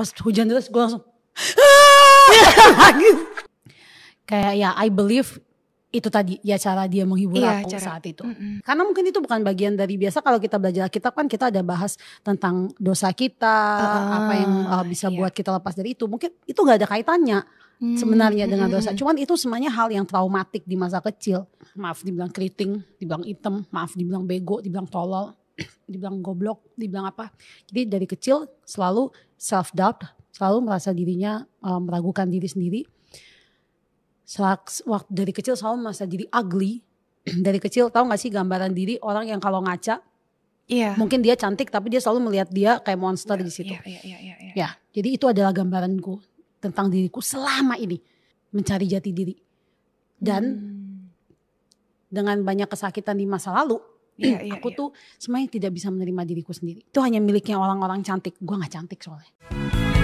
pas hujan deras gue langsung lagi kayak ya I believe itu tadi ya cara dia menghibur iya, aku cara. saat itu. Mm hmm Karena mungkin itu bukan bagian dari biasa kalau kita belajar kita kan kita ada bahas tentang dosa kita, uh, apa yang uh, ah, bisa iya. buat kita lepas dari itu. Mungkin itu gak ada kaitannya mm, sebenarnya dengan dosa. Cuman itu semuanya hal yang traumatik di masa kecil. Maaf dibilang keriting, dibilang item, maaf dibilang bego, dibilang tolol dibilang goblok, dibilang apa. Jadi dari kecil selalu self doubt, selalu merasa dirinya um, meragukan diri sendiri. waktu dari kecil selalu merasa diri ugly. dari kecil tahu gak sih gambaran diri orang yang kalau ngaca Yeah. Mungkin dia cantik tapi dia selalu melihat dia kayak monster yeah, di situ. yeah, yeah, yeah, yeah. Ya, jadi itu adalah gambaranku tentang diriku selama ini mencari jati diri. Dan hmm. dengan banyak kesakitan di masa lalu, iya, iya, aku iya. tuh semuanya tidak bisa menerima diriku sendiri. Itu hanya miliknya orang-orang cantik. gua nggak cantik soalnya.